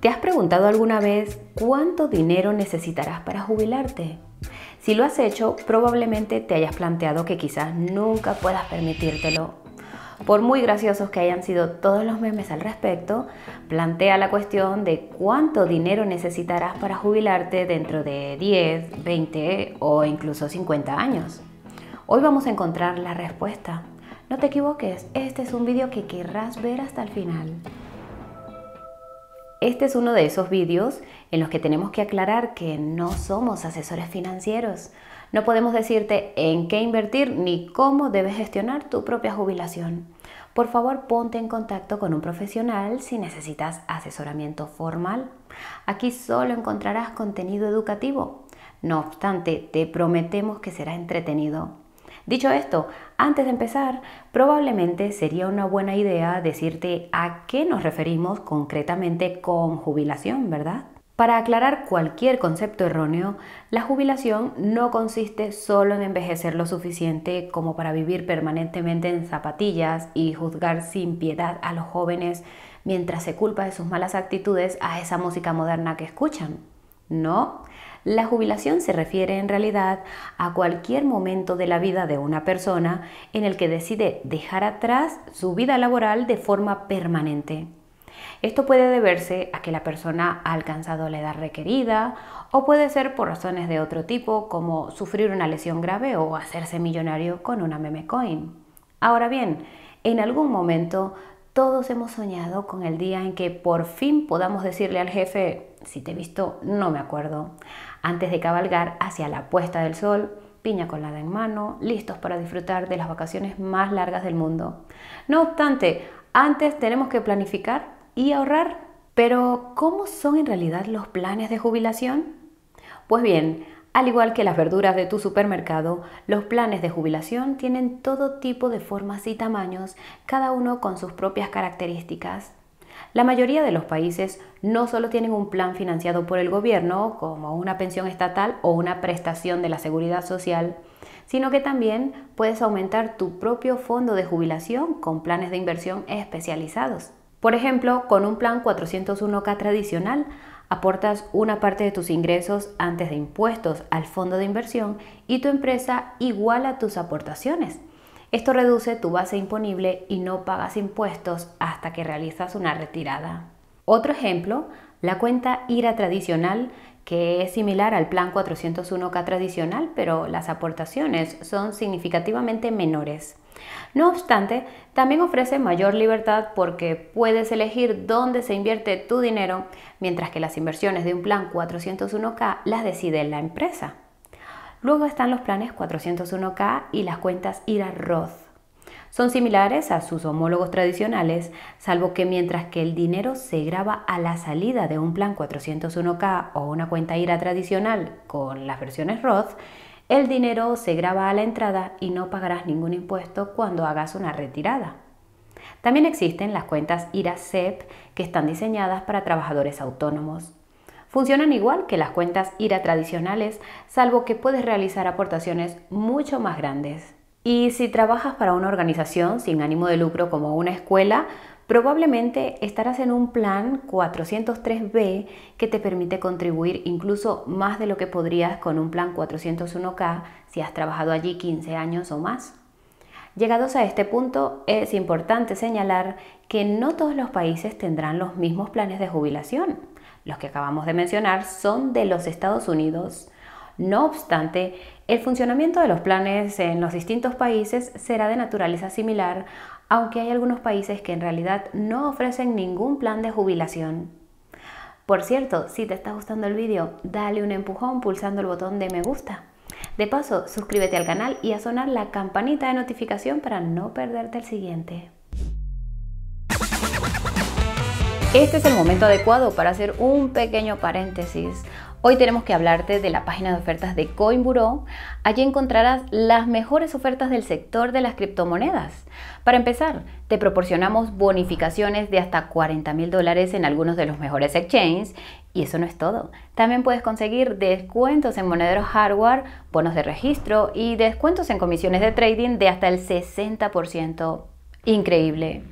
¿Te has preguntado alguna vez cuánto dinero necesitarás para jubilarte? Si lo has hecho, probablemente te hayas planteado que quizás nunca puedas permitírtelo. Por muy graciosos que hayan sido todos los memes al respecto, plantea la cuestión de cuánto dinero necesitarás para jubilarte dentro de 10, 20 o incluso 50 años. Hoy vamos a encontrar la respuesta. No te equivoques, este es un video que querrás ver hasta el final. Este es uno de esos vídeos en los que tenemos que aclarar que no somos asesores financieros. No podemos decirte en qué invertir ni cómo debes gestionar tu propia jubilación. Por favor, ponte en contacto con un profesional si necesitas asesoramiento formal. Aquí solo encontrarás contenido educativo. No obstante, te prometemos que será entretenido. Dicho esto, antes de empezar, probablemente sería una buena idea decirte a qué nos referimos concretamente con jubilación, ¿verdad? Para aclarar cualquier concepto erróneo, la jubilación no consiste solo en envejecer lo suficiente como para vivir permanentemente en zapatillas y juzgar sin piedad a los jóvenes mientras se culpa de sus malas actitudes a esa música moderna que escuchan. No, la jubilación se refiere en realidad a cualquier momento de la vida de una persona en el que decide dejar atrás su vida laboral de forma permanente. Esto puede deberse a que la persona ha alcanzado la edad requerida o puede ser por razones de otro tipo como sufrir una lesión grave o hacerse millonario con una meme coin. Ahora bien, en algún momento todos hemos soñado con el día en que por fin podamos decirle al jefe, si te he visto, no me acuerdo, antes de cabalgar hacia la puesta del sol, piña colada en mano, listos para disfrutar de las vacaciones más largas del mundo. No obstante, antes tenemos que planificar y ahorrar. Pero, ¿cómo son en realidad los planes de jubilación? Pues bien, al igual que las verduras de tu supermercado, los planes de jubilación tienen todo tipo de formas y tamaños, cada uno con sus propias características. La mayoría de los países no solo tienen un plan financiado por el gobierno, como una pensión estatal o una prestación de la seguridad social, sino que también puedes aumentar tu propio fondo de jubilación con planes de inversión especializados. Por ejemplo, con un plan 401k tradicional aportas una parte de tus ingresos antes de impuestos al fondo de inversión y tu empresa iguala tus aportaciones. Esto reduce tu base imponible y no pagas impuestos hasta que realizas una retirada. Otro ejemplo, la cuenta IRA tradicional que es similar al Plan 401K tradicional, pero las aportaciones son significativamente menores. No obstante, también ofrece mayor libertad porque puedes elegir dónde se invierte tu dinero, mientras que las inversiones de un plan 401k las decide la empresa. Luego están los planes 401k y las cuentas IRA-ROTH. Son similares a sus homólogos tradicionales, salvo que mientras que el dinero se graba a la salida de un plan 401k o una cuenta IRA tradicional con las versiones Roth, el dinero se graba a la entrada y no pagarás ningún impuesto cuando hagas una retirada. También existen las cuentas IRA-SEP que están diseñadas para trabajadores autónomos. Funcionan igual que las cuentas IRA tradicionales, salvo que puedes realizar aportaciones mucho más grandes. Y si trabajas para una organización sin ánimo de lucro como una escuela, probablemente estarás en un plan 403B que te permite contribuir incluso más de lo que podrías con un plan 401K si has trabajado allí 15 años o más. Llegados a este punto, es importante señalar que no todos los países tendrán los mismos planes de jubilación. Los que acabamos de mencionar son de los Estados Unidos. No obstante, el funcionamiento de los planes en los distintos países será de naturaleza similar, aunque hay algunos países que en realidad no ofrecen ningún plan de jubilación. Por cierto, si te está gustando el vídeo, dale un empujón pulsando el botón de me gusta. De paso, suscríbete al canal y a sonar la campanita de notificación para no perderte el siguiente. Este es el momento adecuado para hacer un pequeño paréntesis Hoy tenemos que hablarte de la página de ofertas de CoinBureau. Allí encontrarás las mejores ofertas del sector de las criptomonedas. Para empezar, te proporcionamos bonificaciones de hasta 40 mil dólares en algunos de los mejores exchanges. Y eso no es todo. También puedes conseguir descuentos en monederos hardware, bonos de registro y descuentos en comisiones de trading de hasta el 60%. Increíble.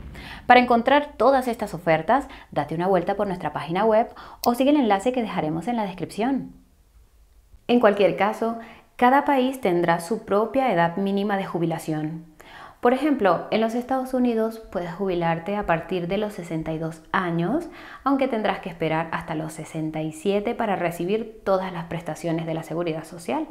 Para encontrar todas estas ofertas, date una vuelta por nuestra página web o sigue el enlace que dejaremos en la descripción. En cualquier caso, cada país tendrá su propia edad mínima de jubilación. Por ejemplo, en los Estados Unidos puedes jubilarte a partir de los 62 años, aunque tendrás que esperar hasta los 67 para recibir todas las prestaciones de la seguridad social.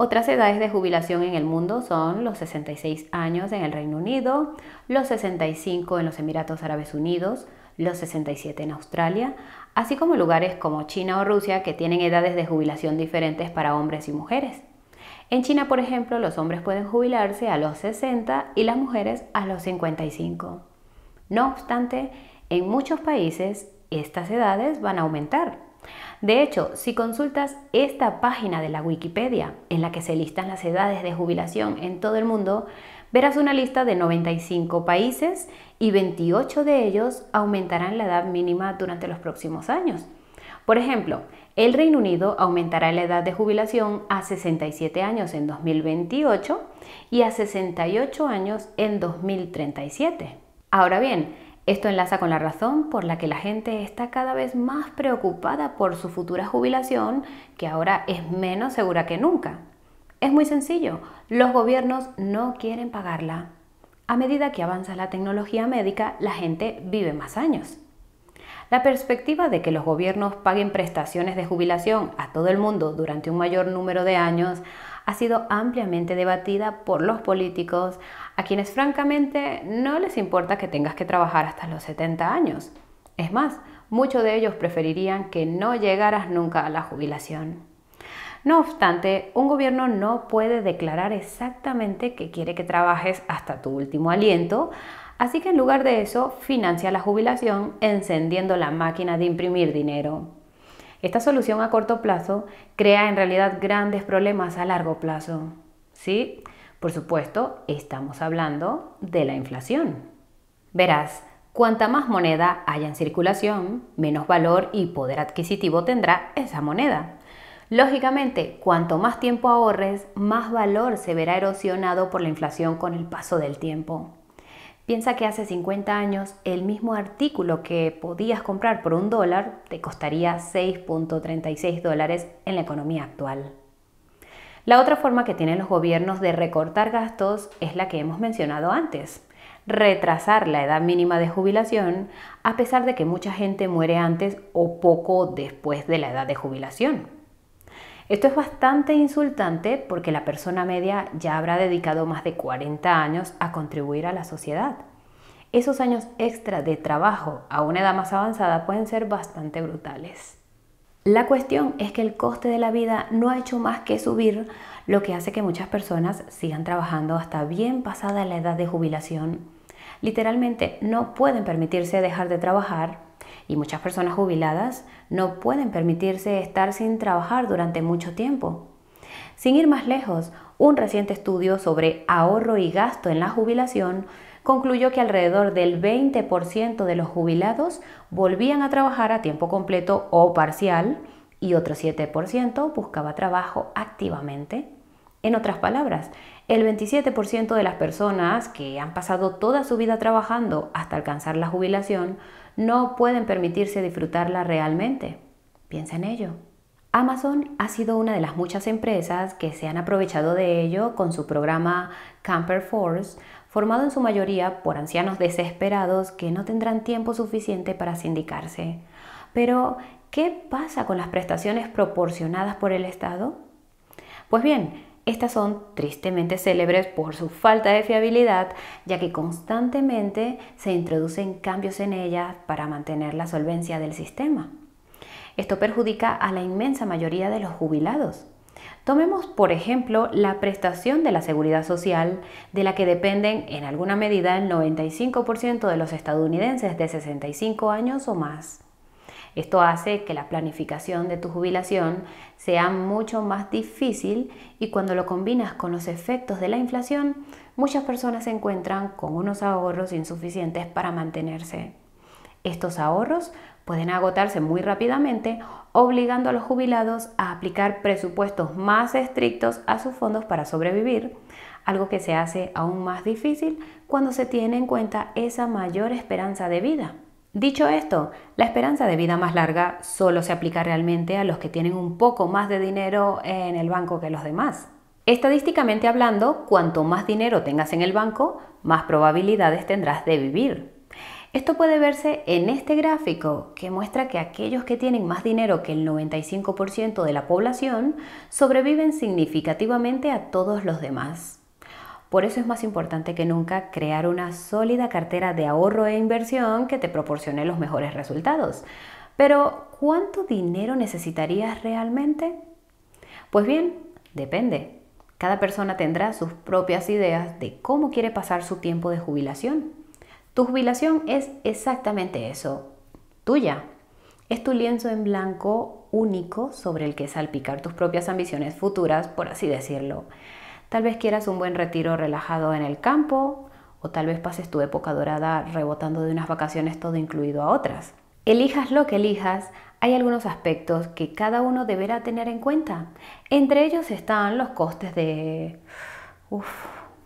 Otras edades de jubilación en el mundo son los 66 años en el Reino Unido, los 65 en los Emiratos Árabes Unidos, los 67 en Australia, así como lugares como China o Rusia que tienen edades de jubilación diferentes para hombres y mujeres. En China, por ejemplo, los hombres pueden jubilarse a los 60 y las mujeres a los 55. No obstante, en muchos países estas edades van a aumentar. De hecho, si consultas esta página de la Wikipedia, en la que se listan las edades de jubilación en todo el mundo, verás una lista de 95 países y 28 de ellos aumentarán la edad mínima durante los próximos años. Por ejemplo, el Reino Unido aumentará la edad de jubilación a 67 años en 2028 y a 68 años en 2037. Ahora bien, esto enlaza con la razón por la que la gente está cada vez más preocupada por su futura jubilación, que ahora es menos segura que nunca. Es muy sencillo, los gobiernos no quieren pagarla. A medida que avanza la tecnología médica, la gente vive más años. La perspectiva de que los gobiernos paguen prestaciones de jubilación a todo el mundo durante un mayor número de años ha sido ampliamente debatida por los políticos, a quienes francamente no les importa que tengas que trabajar hasta los 70 años. Es más, muchos de ellos preferirían que no llegaras nunca a la jubilación. No obstante, un gobierno no puede declarar exactamente que quiere que trabajes hasta tu último aliento, así que en lugar de eso financia la jubilación encendiendo la máquina de imprimir dinero. Esta solución a corto plazo crea en realidad grandes problemas a largo plazo. ¿Sí? Por supuesto, estamos hablando de la inflación. Verás, cuanta más moneda haya en circulación, menos valor y poder adquisitivo tendrá esa moneda. Lógicamente, cuanto más tiempo ahorres, más valor se verá erosionado por la inflación con el paso del tiempo. Piensa que hace 50 años el mismo artículo que podías comprar por un dólar te costaría 6.36 dólares en la economía actual. La otra forma que tienen los gobiernos de recortar gastos es la que hemos mencionado antes, retrasar la edad mínima de jubilación a pesar de que mucha gente muere antes o poco después de la edad de jubilación. Esto es bastante insultante porque la persona media ya habrá dedicado más de 40 años a contribuir a la sociedad. Esos años extra de trabajo a una edad más avanzada pueden ser bastante brutales. La cuestión es que el coste de la vida no ha hecho más que subir, lo que hace que muchas personas sigan trabajando hasta bien pasada la edad de jubilación. Literalmente no pueden permitirse dejar de trabajar y muchas personas jubiladas no pueden permitirse estar sin trabajar durante mucho tiempo. Sin ir más lejos, un reciente estudio sobre ahorro y gasto en la jubilación concluyó que alrededor del 20% de los jubilados volvían a trabajar a tiempo completo o parcial y otro 7% buscaba trabajo activamente. En otras palabras, el 27% de las personas que han pasado toda su vida trabajando hasta alcanzar la jubilación no pueden permitirse disfrutarla realmente. Piensa en ello. Amazon ha sido una de las muchas empresas que se han aprovechado de ello con su programa Camper Force, formado en su mayoría por ancianos desesperados que no tendrán tiempo suficiente para sindicarse. Pero, ¿qué pasa con las prestaciones proporcionadas por el Estado? Pues bien, estas son tristemente célebres por su falta de fiabilidad, ya que constantemente se introducen cambios en ellas para mantener la solvencia del sistema. Esto perjudica a la inmensa mayoría de los jubilados. Tomemos, por ejemplo, la prestación de la seguridad social, de la que dependen en alguna medida el 95% de los estadounidenses de 65 años o más. Esto hace que la planificación de tu jubilación sea mucho más difícil y cuando lo combinas con los efectos de la inflación, muchas personas se encuentran con unos ahorros insuficientes para mantenerse. Estos ahorros pueden agotarse muy rápidamente, obligando a los jubilados a aplicar presupuestos más estrictos a sus fondos para sobrevivir, algo que se hace aún más difícil cuando se tiene en cuenta esa mayor esperanza de vida. Dicho esto, la esperanza de vida más larga solo se aplica realmente a los que tienen un poco más de dinero en el banco que los demás. Estadísticamente hablando, cuanto más dinero tengas en el banco, más probabilidades tendrás de vivir. Esto puede verse en este gráfico que muestra que aquellos que tienen más dinero que el 95% de la población sobreviven significativamente a todos los demás. Por eso es más importante que nunca crear una sólida cartera de ahorro e inversión que te proporcione los mejores resultados. Pero, ¿cuánto dinero necesitarías realmente? Pues bien, depende. Cada persona tendrá sus propias ideas de cómo quiere pasar su tiempo de jubilación. Tu jubilación es exactamente eso, tuya. Es tu lienzo en blanco único sobre el que salpicar tus propias ambiciones futuras, por así decirlo. Tal vez quieras un buen retiro relajado en el campo o tal vez pases tu época dorada rebotando de unas vacaciones todo incluido a otras. Elijas lo que elijas, hay algunos aspectos que cada uno deberá tener en cuenta. Entre ellos están los costes de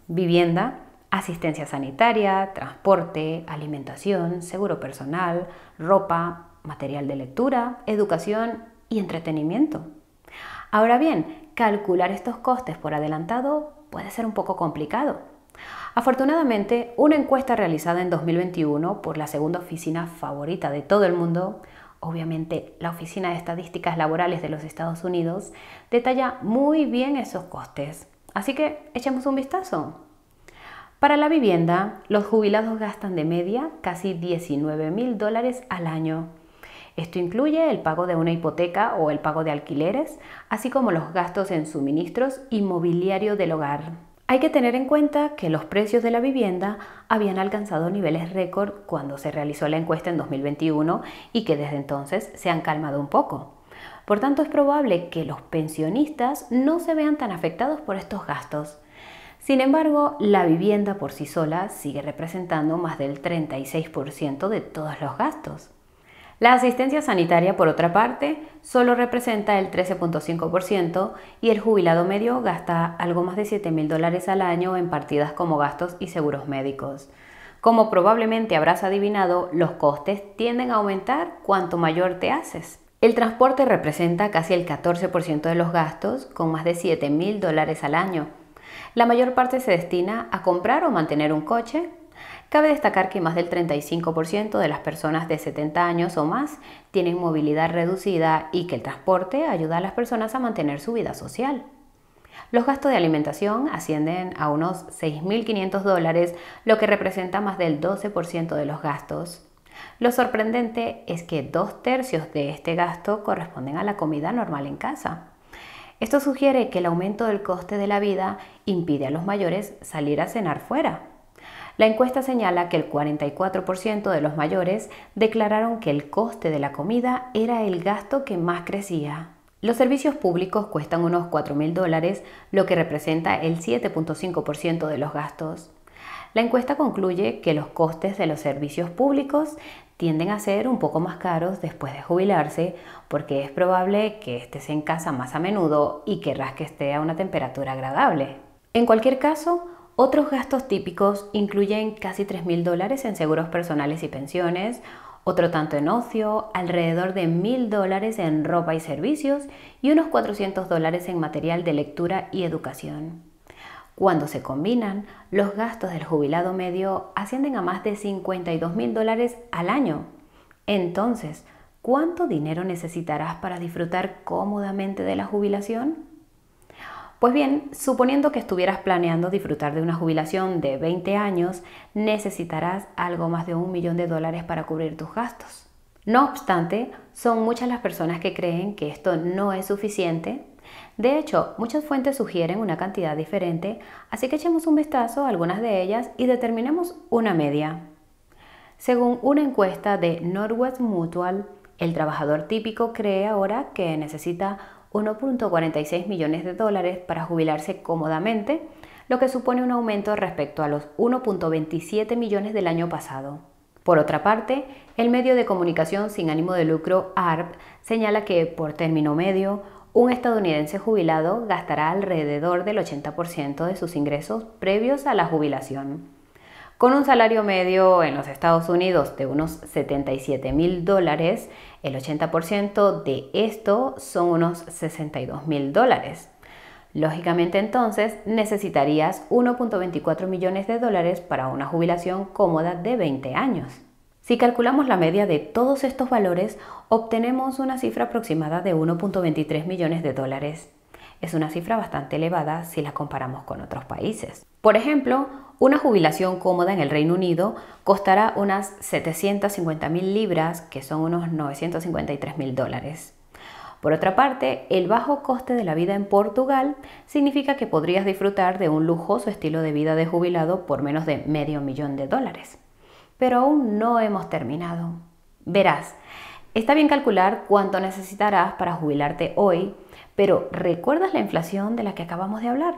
vivienda, asistencia sanitaria, transporte, alimentación, seguro personal, ropa, material de lectura, educación y entretenimiento. Ahora bien, calcular estos costes por adelantado puede ser un poco complicado. Afortunadamente, una encuesta realizada en 2021 por la segunda oficina favorita de todo el mundo, obviamente la Oficina de Estadísticas Laborales de los Estados Unidos, detalla muy bien esos costes. Así que echemos un vistazo. Para la vivienda, los jubilados gastan de media casi 19 mil dólares al año esto incluye el pago de una hipoteca o el pago de alquileres, así como los gastos en suministros y mobiliario del hogar. Hay que tener en cuenta que los precios de la vivienda habían alcanzado niveles récord cuando se realizó la encuesta en 2021 y que desde entonces se han calmado un poco. Por tanto, es probable que los pensionistas no se vean tan afectados por estos gastos. Sin embargo, la vivienda por sí sola sigue representando más del 36% de todos los gastos. La asistencia sanitaria, por otra parte, solo representa el 13.5% y el jubilado medio gasta algo más de 7 mil dólares al año en partidas como gastos y seguros médicos. Como probablemente habrás adivinado, los costes tienden a aumentar cuanto mayor te haces. El transporte representa casi el 14% de los gastos, con más de 7 mil dólares al año. La mayor parte se destina a comprar o mantener un coche, Cabe destacar que más del 35% de las personas de 70 años o más tienen movilidad reducida y que el transporte ayuda a las personas a mantener su vida social. Los gastos de alimentación ascienden a unos 6.500 dólares, lo que representa más del 12% de los gastos. Lo sorprendente es que dos tercios de este gasto corresponden a la comida normal en casa. Esto sugiere que el aumento del coste de la vida impide a los mayores salir a cenar fuera. La encuesta señala que el 44% de los mayores declararon que el coste de la comida era el gasto que más crecía. Los servicios públicos cuestan unos 4.000 dólares, lo que representa el 7.5% de los gastos. La encuesta concluye que los costes de los servicios públicos tienden a ser un poco más caros después de jubilarse porque es probable que estés en casa más a menudo y querrás que esté a una temperatura agradable. En cualquier caso, otros gastos típicos incluyen casi 3.000 dólares en seguros personales y pensiones, otro tanto en ocio, alrededor de 1.000 dólares en ropa y servicios y unos 400 dólares en material de lectura y educación. Cuando se combinan, los gastos del jubilado medio ascienden a más de 52.000 dólares al año. Entonces, ¿cuánto dinero necesitarás para disfrutar cómodamente de la jubilación? Pues bien, suponiendo que estuvieras planeando disfrutar de una jubilación de 20 años, necesitarás algo más de un millón de dólares para cubrir tus gastos. No obstante, son muchas las personas que creen que esto no es suficiente. De hecho, muchas fuentes sugieren una cantidad diferente, así que echemos un vistazo a algunas de ellas y determinemos una media. Según una encuesta de Norwest Mutual, el trabajador típico cree ahora que necesita 1.46 millones de dólares para jubilarse cómodamente, lo que supone un aumento respecto a los 1.27 millones del año pasado. Por otra parte, el medio de comunicación sin ánimo de lucro ARP señala que, por término medio, un estadounidense jubilado gastará alrededor del 80% de sus ingresos previos a la jubilación. Con un salario medio en los Estados Unidos de unos 77 mil dólares, el 80% de esto son unos 62 mil dólares. Lógicamente entonces necesitarías 1.24 millones de dólares para una jubilación cómoda de 20 años. Si calculamos la media de todos estos valores, obtenemos una cifra aproximada de 1.23 millones de dólares. Es una cifra bastante elevada si la comparamos con otros países. Por ejemplo, una jubilación cómoda en el Reino Unido costará unas 750 mil libras, que son unos 953 mil dólares. Por otra parte, el bajo coste de la vida en Portugal significa que podrías disfrutar de un lujoso estilo de vida de jubilado por menos de medio millón de dólares. Pero aún no hemos terminado. Verás, está bien calcular cuánto necesitarás para jubilarte hoy, pero ¿recuerdas la inflación de la que acabamos de hablar?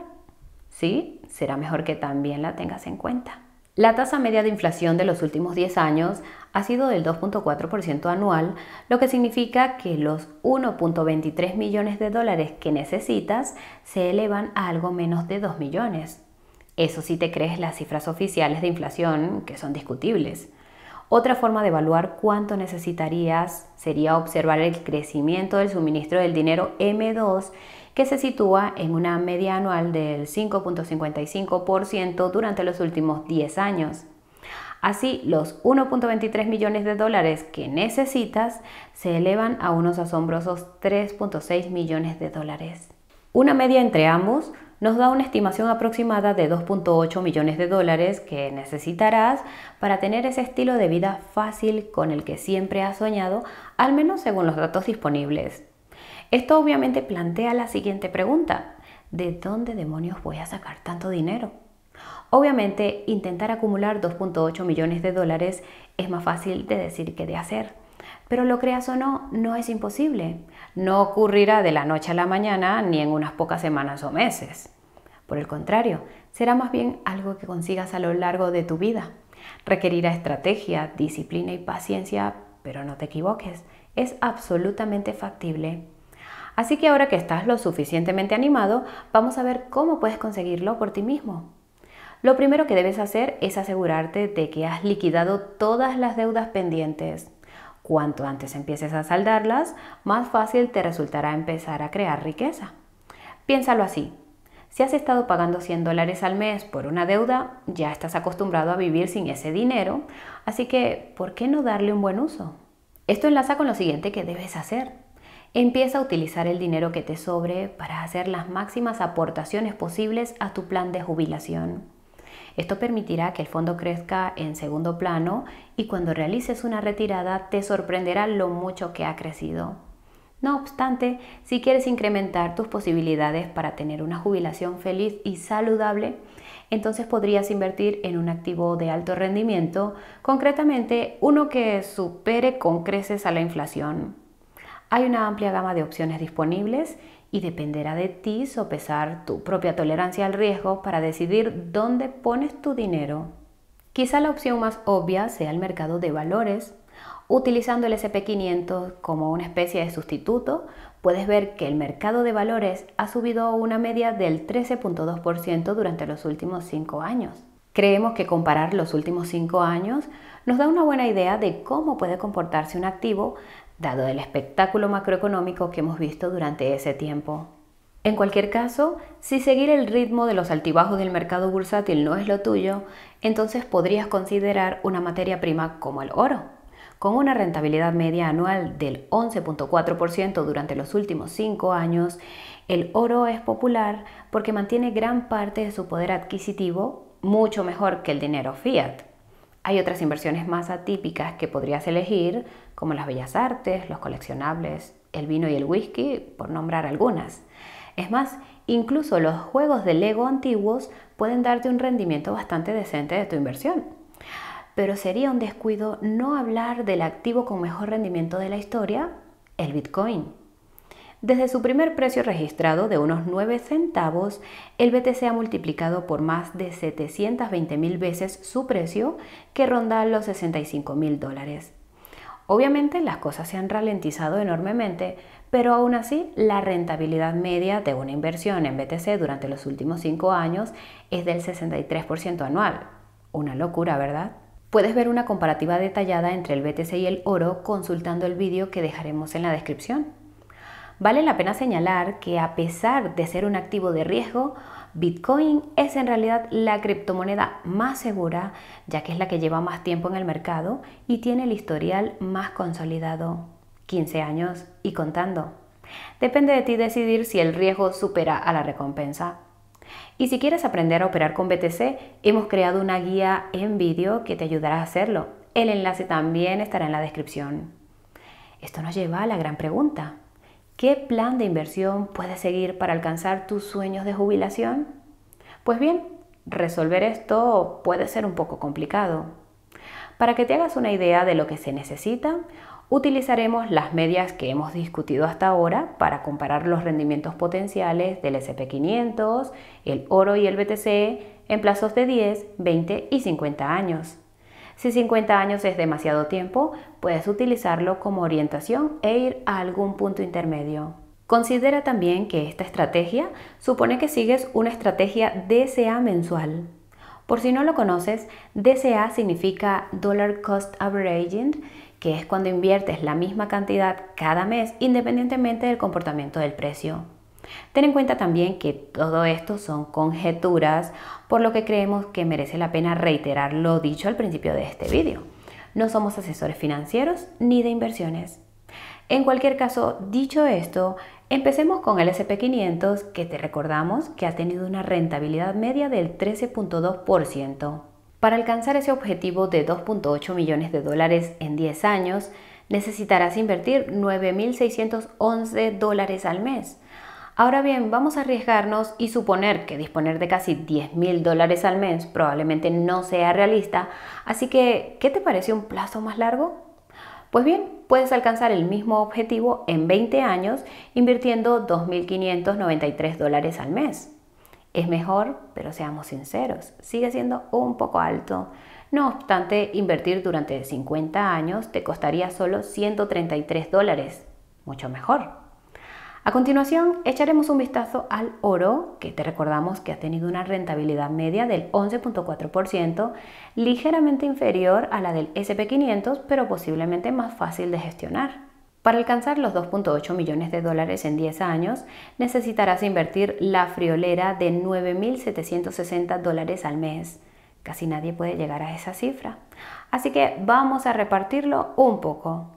¿sí? Será mejor que también la tengas en cuenta. La tasa media de inflación de los últimos 10 años ha sido del 2.4% anual, lo que significa que los 1.23 millones de dólares que necesitas se elevan a algo menos de 2 millones. Eso sí te crees las cifras oficiales de inflación, que son discutibles. Otra forma de evaluar cuánto necesitarías sería observar el crecimiento del suministro del dinero M2 que se sitúa en una media anual del 5.55% durante los últimos 10 años. Así, los 1.23 millones de dólares que necesitas se elevan a unos asombrosos 3.6 millones de dólares. Una media entre ambos nos da una estimación aproximada de 2.8 millones de dólares que necesitarás para tener ese estilo de vida fácil con el que siempre has soñado, al menos según los datos disponibles. Esto obviamente plantea la siguiente pregunta. ¿De dónde demonios voy a sacar tanto dinero? Obviamente, intentar acumular 2.8 millones de dólares es más fácil de decir que de hacer. Pero lo creas o no, no es imposible. No ocurrirá de la noche a la mañana ni en unas pocas semanas o meses. Por el contrario, será más bien algo que consigas a lo largo de tu vida. Requerirá estrategia, disciplina y paciencia, pero no te equivoques, es absolutamente factible Así que ahora que estás lo suficientemente animado, vamos a ver cómo puedes conseguirlo por ti mismo. Lo primero que debes hacer es asegurarte de que has liquidado todas las deudas pendientes. Cuanto antes empieces a saldarlas, más fácil te resultará empezar a crear riqueza. Piénsalo así. Si has estado pagando 100 dólares al mes por una deuda, ya estás acostumbrado a vivir sin ese dinero, así que ¿por qué no darle un buen uso? Esto enlaza con lo siguiente que debes hacer. Empieza a utilizar el dinero que te sobre para hacer las máximas aportaciones posibles a tu plan de jubilación. Esto permitirá que el fondo crezca en segundo plano y cuando realices una retirada te sorprenderá lo mucho que ha crecido. No obstante, si quieres incrementar tus posibilidades para tener una jubilación feliz y saludable, entonces podrías invertir en un activo de alto rendimiento, concretamente uno que supere con creces a la inflación. Hay una amplia gama de opciones disponibles y dependerá de ti sopesar tu propia tolerancia al riesgo para decidir dónde pones tu dinero. Quizá la opción más obvia sea el mercado de valores. Utilizando el SP500 como una especie de sustituto, puedes ver que el mercado de valores ha subido una media del 13.2% durante los últimos 5 años. Creemos que comparar los últimos 5 años nos da una buena idea de cómo puede comportarse un activo dado el espectáculo macroeconómico que hemos visto durante ese tiempo. En cualquier caso, si seguir el ritmo de los altibajos del mercado bursátil no es lo tuyo, entonces podrías considerar una materia prima como el oro. Con una rentabilidad media anual del 11.4% durante los últimos 5 años, el oro es popular porque mantiene gran parte de su poder adquisitivo mucho mejor que el dinero fiat. Hay otras inversiones más atípicas que podrías elegir, como las bellas artes, los coleccionables, el vino y el whisky, por nombrar algunas. Es más, incluso los juegos de Lego antiguos pueden darte un rendimiento bastante decente de tu inversión. Pero sería un descuido no hablar del activo con mejor rendimiento de la historia, el Bitcoin. Desde su primer precio registrado de unos 9 centavos, el BTC ha multiplicado por más de 720 mil veces su precio, que ronda los 65 mil dólares. Obviamente las cosas se han ralentizado enormemente, pero aún así la rentabilidad media de una inversión en BTC durante los últimos 5 años es del 63% anual. Una locura, ¿verdad? Puedes ver una comparativa detallada entre el BTC y el oro consultando el vídeo que dejaremos en la descripción. Vale la pena señalar que a pesar de ser un activo de riesgo, Bitcoin es en realidad la criptomoneda más segura, ya que es la que lleva más tiempo en el mercado y tiene el historial más consolidado, 15 años y contando. Depende de ti decidir si el riesgo supera a la recompensa. Y si quieres aprender a operar con BTC, hemos creado una guía en vídeo que te ayudará a hacerlo. El enlace también estará en la descripción. Esto nos lleva a la gran pregunta. ¿Qué plan de inversión puedes seguir para alcanzar tus sueños de jubilación? Pues bien, resolver esto puede ser un poco complicado. Para que te hagas una idea de lo que se necesita, utilizaremos las medias que hemos discutido hasta ahora para comparar los rendimientos potenciales del SP500, el oro y el BTC en plazos de 10, 20 y 50 años. Si 50 años es demasiado tiempo, puedes utilizarlo como orientación e ir a algún punto intermedio. Considera también que esta estrategia supone que sigues una estrategia DCA mensual. Por si no lo conoces, DCA significa Dollar Cost Averaging, que es cuando inviertes la misma cantidad cada mes independientemente del comportamiento del precio. Ten en cuenta también que todo esto son conjeturas, por lo que creemos que merece la pena reiterar lo dicho al principio de este vídeo. No somos asesores financieros ni de inversiones. En cualquier caso, dicho esto, empecemos con el SP500 que te recordamos que ha tenido una rentabilidad media del 13.2%. Para alcanzar ese objetivo de 2.8 millones de dólares en 10 años, necesitarás invertir 9.611 dólares al mes Ahora bien, vamos a arriesgarnos y suponer que disponer de casi 10 mil dólares al mes probablemente no sea realista, así que, ¿qué te parece un plazo más largo? Pues bien, puedes alcanzar el mismo objetivo en 20 años invirtiendo 2.593 dólares al mes. Es mejor, pero seamos sinceros, sigue siendo un poco alto. No obstante, invertir durante 50 años te costaría solo 133 dólares, mucho mejor. A continuación, echaremos un vistazo al oro, que te recordamos que ha tenido una rentabilidad media del 11.4%, ligeramente inferior a la del SP500, pero posiblemente más fácil de gestionar. Para alcanzar los 2.8 millones de dólares en 10 años, necesitarás invertir la friolera de 9.760 dólares al mes. Casi nadie puede llegar a esa cifra. Así que vamos a repartirlo un poco.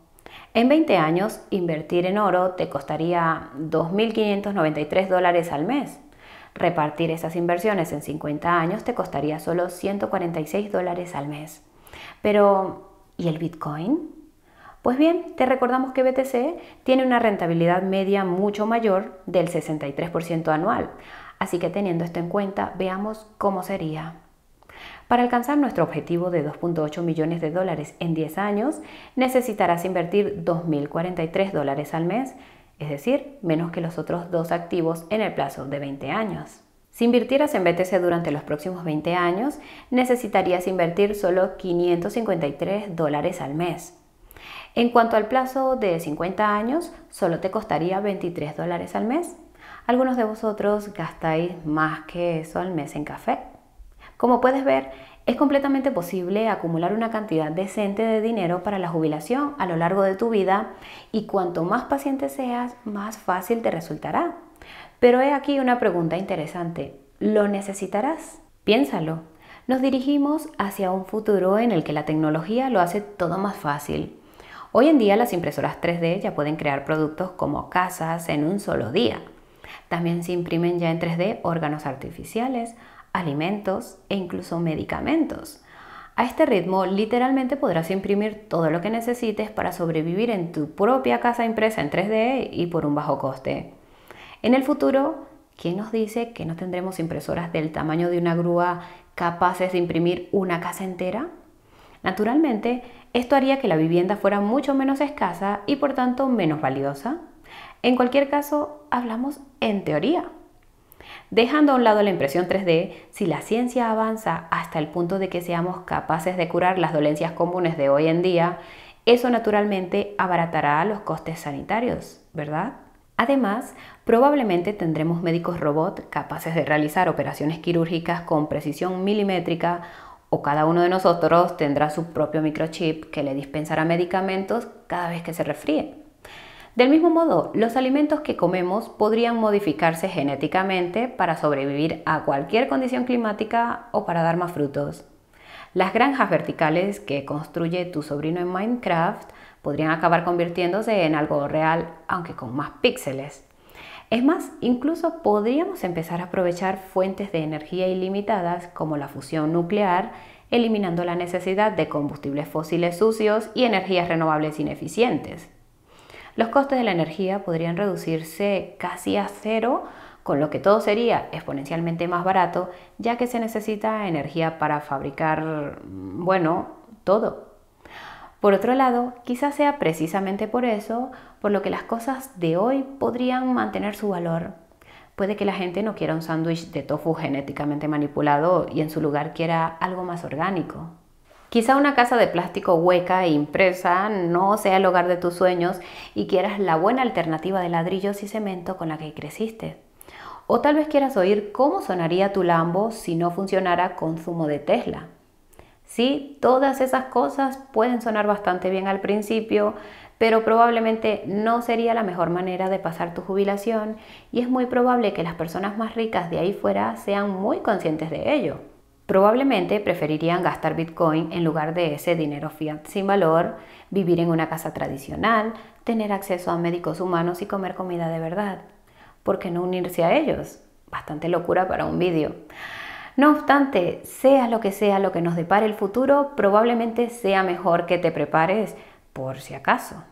En 20 años, invertir en oro te costaría 2.593 dólares al mes. Repartir esas inversiones en 50 años te costaría solo 146 dólares al mes. Pero, ¿y el Bitcoin? Pues bien, te recordamos que BTC tiene una rentabilidad media mucho mayor del 63% anual. Así que teniendo esto en cuenta, veamos cómo sería. Para alcanzar nuestro objetivo de 2.8 millones de dólares en 10 años, necesitarás invertir 2.043 dólares al mes, es decir, menos que los otros dos activos en el plazo de 20 años. Si invirtieras en BTC durante los próximos 20 años, necesitarías invertir solo 553 dólares al mes. En cuanto al plazo de 50 años, solo te costaría 23 dólares al mes. Algunos de vosotros gastáis más que eso al mes en café. Como puedes ver, es completamente posible acumular una cantidad decente de dinero para la jubilación a lo largo de tu vida y cuanto más paciente seas, más fácil te resultará. Pero he aquí una pregunta interesante. ¿Lo necesitarás? Piénsalo. Nos dirigimos hacia un futuro en el que la tecnología lo hace todo más fácil. Hoy en día las impresoras 3D ya pueden crear productos como casas en un solo día. También se imprimen ya en 3D órganos artificiales, alimentos e incluso medicamentos. A este ritmo literalmente podrás imprimir todo lo que necesites para sobrevivir en tu propia casa impresa en 3D y por un bajo coste. En el futuro, ¿quién nos dice que no tendremos impresoras del tamaño de una grúa capaces de imprimir una casa entera? Naturalmente, esto haría que la vivienda fuera mucho menos escasa y por tanto menos valiosa. En cualquier caso, hablamos en teoría. Dejando a un lado la impresión 3D, si la ciencia avanza hasta el punto de que seamos capaces de curar las dolencias comunes de hoy en día, eso naturalmente abaratará los costes sanitarios, ¿verdad? Además, probablemente tendremos médicos robot capaces de realizar operaciones quirúrgicas con precisión milimétrica o cada uno de nosotros tendrá su propio microchip que le dispensará medicamentos cada vez que se refríe. Del mismo modo, los alimentos que comemos podrían modificarse genéticamente para sobrevivir a cualquier condición climática o para dar más frutos. Las granjas verticales que construye tu sobrino en Minecraft podrían acabar convirtiéndose en algo real, aunque con más píxeles. Es más, incluso podríamos empezar a aprovechar fuentes de energía ilimitadas como la fusión nuclear, eliminando la necesidad de combustibles fósiles sucios y energías renovables ineficientes. Los costes de la energía podrían reducirse casi a cero, con lo que todo sería exponencialmente más barato, ya que se necesita energía para fabricar, mm, bueno, todo. Por otro lado, quizás sea precisamente por eso por lo que las cosas de hoy podrían mantener su valor. Puede que la gente no quiera un sándwich de tofu genéticamente manipulado y en su lugar quiera algo más orgánico. Quizá una casa de plástico hueca e impresa no sea el hogar de tus sueños y quieras la buena alternativa de ladrillos y cemento con la que creciste. O tal vez quieras oír cómo sonaría tu Lambo si no funcionara con zumo de Tesla. Sí, todas esas cosas pueden sonar bastante bien al principio, pero probablemente no sería la mejor manera de pasar tu jubilación y es muy probable que las personas más ricas de ahí fuera sean muy conscientes de ello. Probablemente preferirían gastar Bitcoin en lugar de ese dinero fiat sin valor, vivir en una casa tradicional, tener acceso a médicos humanos y comer comida de verdad. ¿Por qué no unirse a ellos? Bastante locura para un vídeo. No obstante, sea lo que sea lo que nos depare el futuro, probablemente sea mejor que te prepares por si acaso.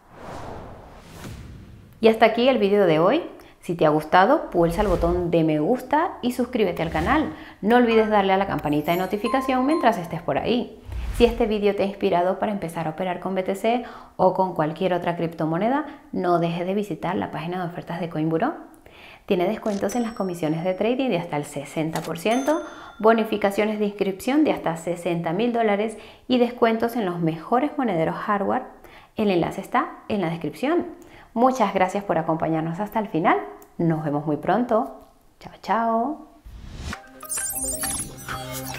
Y hasta aquí el vídeo de hoy. Si te ha gustado, pulsa el botón de me gusta y suscríbete al canal. No olvides darle a la campanita de notificación mientras estés por ahí. Si este vídeo te ha inspirado para empezar a operar con BTC o con cualquier otra criptomoneda, no dejes de visitar la página de ofertas de CoinBuro. Tiene descuentos en las comisiones de trading de hasta el 60%, bonificaciones de inscripción de hasta 60 dólares y descuentos en los mejores monederos hardware. El enlace está en la descripción. Muchas gracias por acompañarnos hasta el final. Nos vemos muy pronto. Chao, chao.